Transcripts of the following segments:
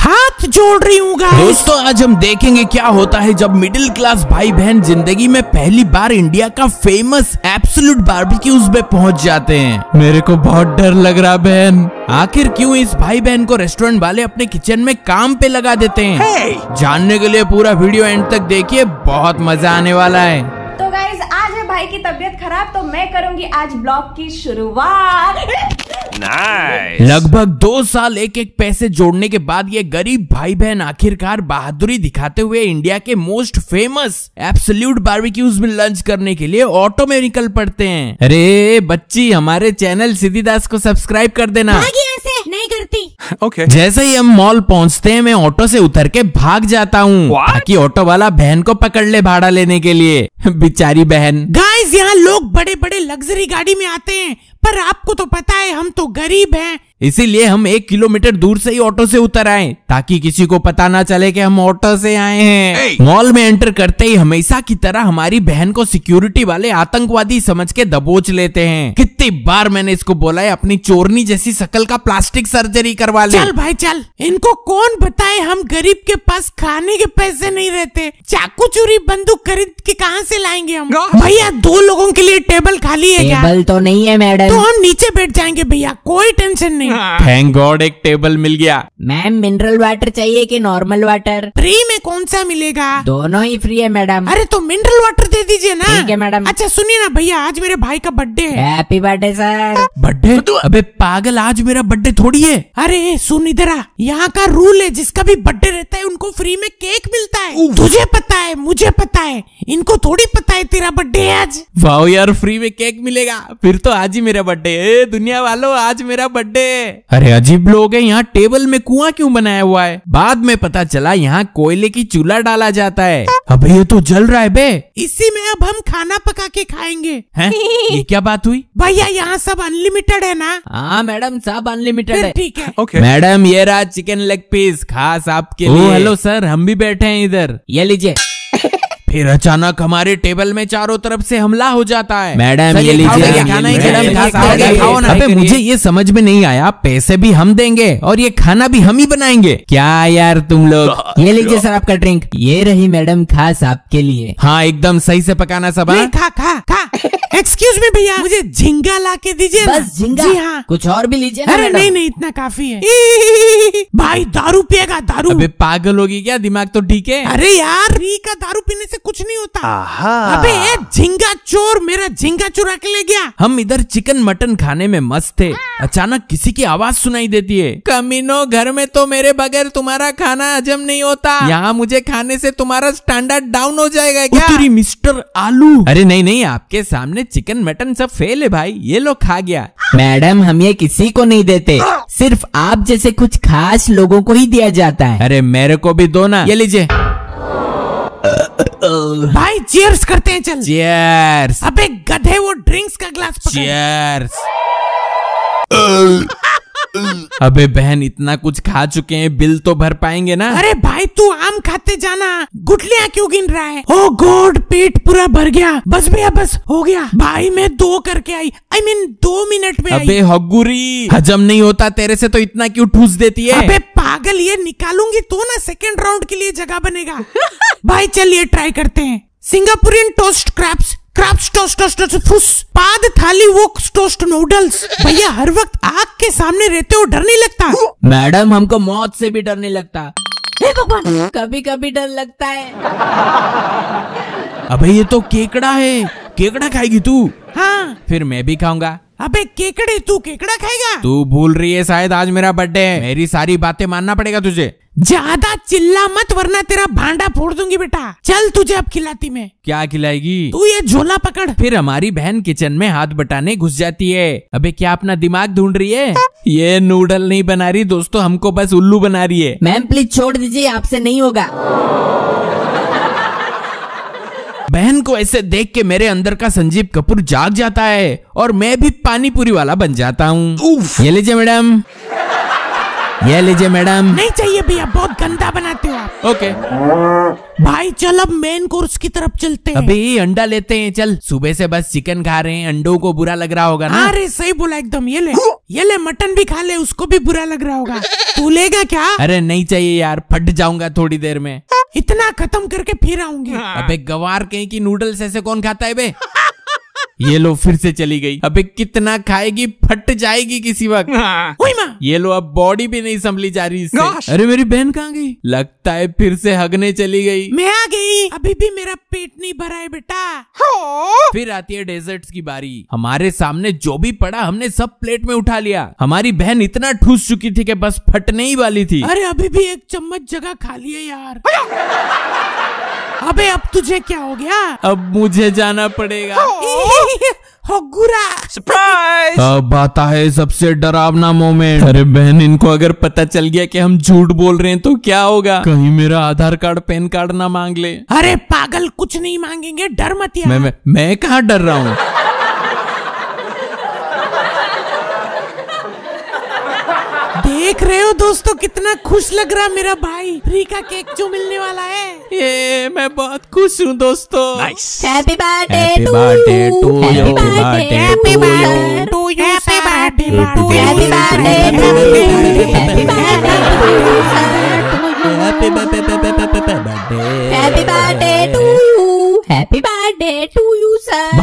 हाथ जोड़ रही हूँ दोस्तों आज हम देखेंगे क्या होता है जब मिडिल क्लास भाई बहन जिंदगी में पहली बार इंडिया का फेमस एब्सोलूट बारबेक्यूज में पहुँच जाते हैं मेरे को बहुत डर लग रहा बहन आखिर क्यों इस भाई बहन को रेस्टोरेंट वाले अपने किचन में काम पे लगा देते हैं hey! जानने के लिए पूरा वीडियो एंड तक देखिए बहुत मजा आने वाला है तो गाइज आज है भाई की तबीयत खराब तो मैं करूँगी आज ब्लॉग की शुरुआत लगभग दो साल एक एक पैसे जोड़ने के बाद ये गरीब भाई बहन आखिरकार बहादुरी दिखाते हुए इंडिया के मोस्ट फेमस एब्सोल्यूट बारबेक्यूज में लंच करने के लिए ऑटो में निकल पड़ते हैं अरे बच्ची हमारे चैनल सिद्धिदास को सब्सक्राइब कर देना भागी ओके okay. जैसे ही हम मॉल पहुंचते हैं मैं ऑटो से उतर के भाग जाता हूँ ताकि ऑटो वाला बहन को पकड़ ले भाड़ा लेने के लिए बिचारी बहन गाइस यहाँ लोग बड़े बड़े लग्जरी गाड़ी में आते हैं पर आपको तो पता है हम तो गरीब हैं इसीलिए हम एक किलोमीटर दूर से ही ऑटो से उतर आए ताकि किसी को पता ना चले कि हम ऑटो से आए हैं मॉल में एंटर करते ही हमेशा की तरह हमारी बहन को सिक्योरिटी वाले आतंकवादी समझ के दबोच लेते हैं कितनी बार मैंने इसको बोला है अपनी चोरनी जैसी शकल का प्लास्टिक सर्जरी करवा ले चल भाई चल इनको कौन बताए हम गरीब के पास खाने के पैसे नहीं रहते चाकू चूरी बंदूक खरीद के कहाँ से लाएंगे हम भैया दो लोगों के लिए टेबल खाली है टेबल तो नहीं है मैडम तो हम नीचे बैठ जाएंगे भैया कोई टेंशन नहीं नहीं थैंक गॉड एक टेबल मिल गया मैम मिनरल वाटर चाहिए कि नॉर्मल वाटर फ्री में कौन सा मिलेगा दोनों ही फ्री है मैडम अरे तो मिनरल वाटर दे दीजिए ना ठीक है मैडम अच्छा सुनिए ना भैया आज मेरे भाई का बर्थडे है हैप्पी बर्थडे सर बर्थडे अबे पागल आज मेरा बर्थडे थोड़ी है अरे सुन इधर आ यहाँ का रूल है जिसका भी बर्थडे रहता है उनको फ्री में केक मिलता है तुझे पता है मुझे पता है इनको थोड़ी पता है तेरा बर्थडे आज वाह यार फ्री में केक मिलेगा फिर तो आज ही मेरा बर्थडे है दुनिया वालों आज मेरा बर्थडे अरे अजीब लोग है यहाँ टेबल में कुआं क्यों बनाया हुआ है बाद में पता चला यहाँ कोयले की चूल्हा डाला जाता है अब ये तो जल रहा है बे इसी में अब हम खाना पका के खाएंगे हैं ये क्या बात हुई भैया यहाँ सब अनलिमिटेड है ना हाँ मैडम सब अनलिमिटेड है ठीक है ओके मैडम ये रहा चिकन लेग पीस खास आपके oh, लिए हेलो सर हम भी बैठे हैं इधर ये लीजिए फिर अचानक हमारे टेबल में चारों तरफ से हमला हो जाता है मैडम ये लीजिए मुझे ये समझ में नहीं आया पैसे भी हम देंगे और ये खाना भी हम ही बनाएंगे क्या यार तुम लोग ये लीजिए सर आपका ड्रिंक ये रही मैडम खास आपके लिए हाँ एकदम सही से पकाना सब हाँ? खा खा खा एक्सक्यूज मी भैया मुझे झिंगा ला के दीजिए बस झिंगा जी हाँ कुछ और भी लीजिए अरे नहीं नहीं इतना काफी है भाई दारू पिएगा दारू पागल होगी क्या दिमाग तो ठीक है अरे यार का दारू पीने से से कुछ नहीं होता अबे ये झिंगा चोर मेरा झिंगा चुरा के ले गया हम इधर चिकन मटन खाने में मस्त थे हाँ। अचानक किसी की आवाज सुनाई देती है कमीनो घर में तो मेरे बगैर तुम्हारा खाना हजम नहीं होता यहाँ मुझे खाने से तुम्हारा स्टैंडर्ड डाउन हो जाएगा क्या मिस्टर आलू अरे नहीं नहीं आपके सामने चिकन मटन सब फेल है भाई ये लोग खा गया मैडम हम ये किसी को नहीं देते सिर्फ आप जैसे कुछ खास लोगों को ही दिया जाता है अरे मेरे को भी दो ना ये लीजिए Uh, भाई चीयर्स करते हैं चल चीयर्स अबे गधे वो ड्रिंक्स का ग्लास चीयर्स अबे बहन इतना कुछ खा चुके हैं बिल तो भर पाएंगे ना अरे भाई तू आम खाते जाना गुटलियाँ क्यों गिन रहा है ओ गॉड पेट पूरा भर गया बस भैया बस हो गया भाई मैं दो करके I I I mean mean, दो मिनट में अबे हगुरी हजम नहीं होता तेरे से तो इतना क्यों ठूस देती है अबे पागल ये निकालूंगी तो ना सेकंड राउंड के लिए जगह बनेगा भाई चलिए ट्राई करते हैं Singaporean toast crepes craft toast toast फुस पाद थाली वो टोस्ट नूडल्स भैया हर वक्त आग के सामने रहते हो डर नहीं लगता मैडम हमको मौत से भी डर नहीं लगता भगवान कभी कभी डर लगता है अबे ये तो केकड़ा है केकड़ा खाएगी तू हाँ फिर मैं भी खाऊंगा अबे केकड़े तू केकड़ा खाएगा तू भूल रही है शायद आज मेरा बर्थडे है मेरी सारी बातें मानना पड़ेगा तुझे ज्यादा चिल्ला मत वरना तेरा भांडा फोड़ दूंगी बेटा चल तुझे अब खिलाती मैं क्या खिलाएगी तू ये झोला पकड़ फिर हमारी बहन किचन में हाथ बटाने घुस जाती है अबे क्या अपना दिमाग ढूंढ रही है ये नूडल नहीं बना रही दोस्तों हमको बस उल्लू बना रही है मैम प्लीज छोड़ दीजिए आपसे नहीं होगा बहन को ऐसे देख के मेरे अंदर का संजीव कपूर जाग जाता है और मैं भी पानी पूरी वाला बन जाता हूँ ये लीजिए मैडम ये लीजिए मैडम नहीं चाहिए भैया बहुत गंदा बनाते हो आप ओके भाई चल अब मेन कोर्स की तरफ चलते हैं अभी अंडा लेते हैं चल सुबह से बस चिकन खा रहे हैं अंडों को बुरा लग रहा होगा ना अरे सही बोला एकदम ये ले ये ले मटन भी खा ले उसको भी बुरा लग रहा होगा तू लेगा क्या अरे नहीं चाहिए यार फट जाऊंगा थोड़ी देर में इतना खत्म करके फिर आऊंगी अबे गवार कहीं की नूडल्स ऐसे कौन खाता है बे ये लो फिर से चली गई अबे कितना खाएगी फट जाएगी किसी वक्त हाँ। ये लो अब बॉडी भी नहीं संभली जा रही इससे अरे मेरी बहन कहाँ गई लगता है फिर से हगने चली गई मैं आ गई अभी भी मेरा पेट नहीं भरा है बेटा फिर आती है डेजर्ट्स की बारी हमारे सामने जो भी पड़ा हमने सब प्लेट में उठा लिया हमारी बहन इतना ठूस चुकी थी कि बस फटने ही वाली थी अरे अभी भी एक चम्मच जगह खाली है यार अबे अब तुझे क्या हो गया अब मुझे जाना पड़ेगा सरप्राइज हाँ। अब आता है सबसे डरावना मोमेंट अरे बहन इनको अगर पता चल गया कि हम झूठ बोल रहे हैं तो क्या होगा कहीं मेरा आधार कार्ड पैन कार्ड ना मांग ले अरे पागल कुछ नहीं मांगेंगे डर मत मैं मैं, मैं कहाँ डर रहा हूँ देख रहे हो दोस्तों कितना खुश लग रहा मेरा भाई फ्री का केक जो मिलने वाला है ये मैं बहुत खुश हूँ दोस्तों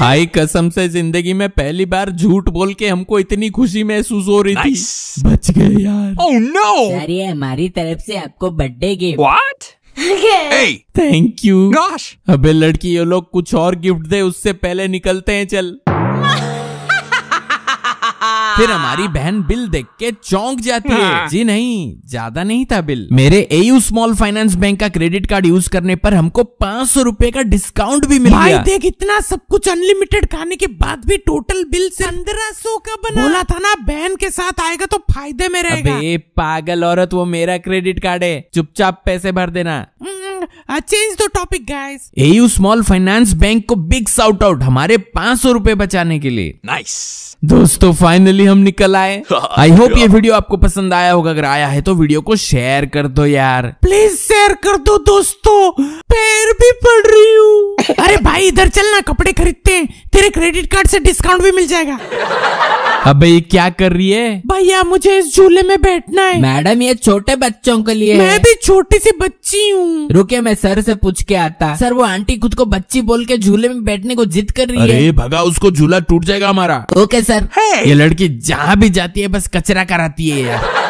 भाई कसम से जिंदगी में पहली बार झूठ बोल के हमको इतनी खुशी महसूस हो रही nice. थी बच गए यार oh, no! अरे हमारी तरफ से आपको बर्थडे गिफ्ट थैंक यू अबे लड़की ये लोग कुछ और गिफ्ट दे उससे पहले निकलते हैं चल फिर हमारी बहन बिल देख के चौंक जाती है हाँ। जी नहीं ज्यादा नहीं था बिल मेरे एयू स्मॉल फाइनेंस बैंक का क्रेडिट कार्ड यूज करने पर हमको पाँच सौ रूपए का डिस्काउंट भी मिला भाई देख इतना सब कुछ अनलिमिटेड खाने के बाद भी टोटल बिल पंद्रह सौ का बना बोला था ना बहन के साथ आएगा तो फायदे में रहेगा अबे पागल औरत वो मेरा क्रेडिट कार्ड है चुपचाप पैसे भर देना hmm, change the topic guys AU small finance bank को बिग साउट आउट हमारे पांच सौ रूपए बचाने के लिए नाइस nice. दोस्तों फाइनली हम निकल आए आई होप oh ये वीडियो आपको पसंद आया होगा अगर आया है तो वीडियो को शेयर कर दो यार प्लीज शेयर कर दो दोस्तों पैर भी पड़ रही हूँ अरे भाई इधर चलना कपड़े खरीद के तेरे क्रेडिट कार्ड से डिस्काउंट भी मिल जाएगा अब ये क्या कर रही है भैया मुझे इस झूले में बैठना है मैडम ये छोटे बच्चों के लिए मैं भी छोटी सी बच्ची हूँ रुके मैं सर से पूछ के आता सर वो आंटी खुद को बच्ची बोल के झूले में बैठने को जिद कर रही अरे है भगा उसको झूला टूट जाएगा हमारा ओके सर ये लड़की जहाँ भी जाती है बस कचरा कराती है यार